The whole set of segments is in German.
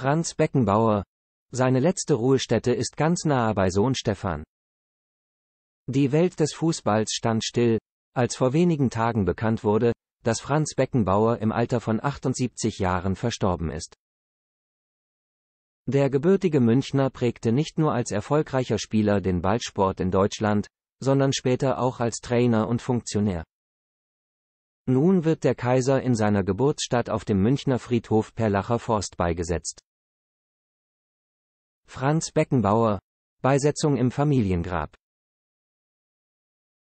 Franz Beckenbauer. Seine letzte Ruhestätte ist ganz nahe bei Sohn Stefan. Die Welt des Fußballs stand still, als vor wenigen Tagen bekannt wurde, dass Franz Beckenbauer im Alter von 78 Jahren verstorben ist. Der gebürtige Münchner prägte nicht nur als erfolgreicher Spieler den Ballsport in Deutschland, sondern später auch als Trainer und Funktionär. Nun wird der Kaiser in seiner Geburtsstadt auf dem Münchner Friedhof Perlacher Forst beigesetzt. Franz Beckenbauer. Beisetzung im Familiengrab.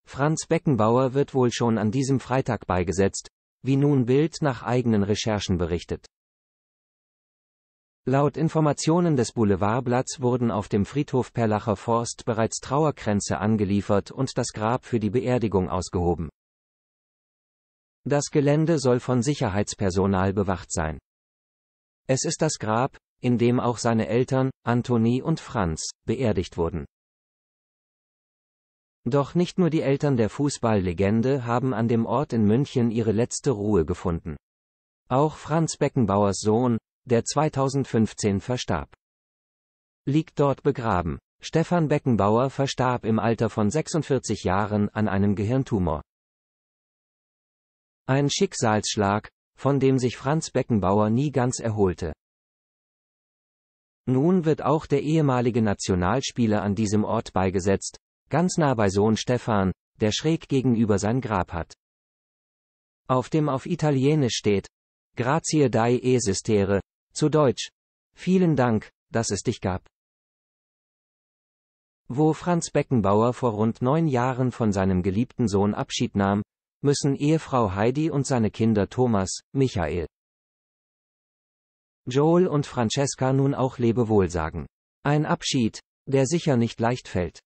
Franz Beckenbauer wird wohl schon an diesem Freitag beigesetzt, wie nun Bild nach eigenen Recherchen berichtet. Laut Informationen des Boulevardblatts wurden auf dem Friedhof Perlacher Forst bereits Trauerkränze angeliefert und das Grab für die Beerdigung ausgehoben. Das Gelände soll von Sicherheitspersonal bewacht sein. Es ist das Grab, in dem auch seine Eltern, Anthony und Franz, beerdigt wurden. Doch nicht nur die Eltern der Fußballlegende haben an dem Ort in München ihre letzte Ruhe gefunden. Auch Franz Beckenbauers Sohn, der 2015 verstarb, liegt dort begraben. Stefan Beckenbauer verstarb im Alter von 46 Jahren an einem Gehirntumor. Ein Schicksalsschlag, von dem sich Franz Beckenbauer nie ganz erholte. Nun wird auch der ehemalige Nationalspieler an diesem Ort beigesetzt, ganz nah bei Sohn Stefan, der schräg gegenüber sein Grab hat. Auf dem auf Italienisch steht, Grazie dai esistere, zu Deutsch, vielen Dank, dass es dich gab. Wo Franz Beckenbauer vor rund neun Jahren von seinem geliebten Sohn Abschied nahm, müssen Ehefrau Heidi und seine Kinder Thomas, Michael Joel und Francesca nun auch Lebewohl sagen. Ein Abschied, der sicher nicht leicht fällt.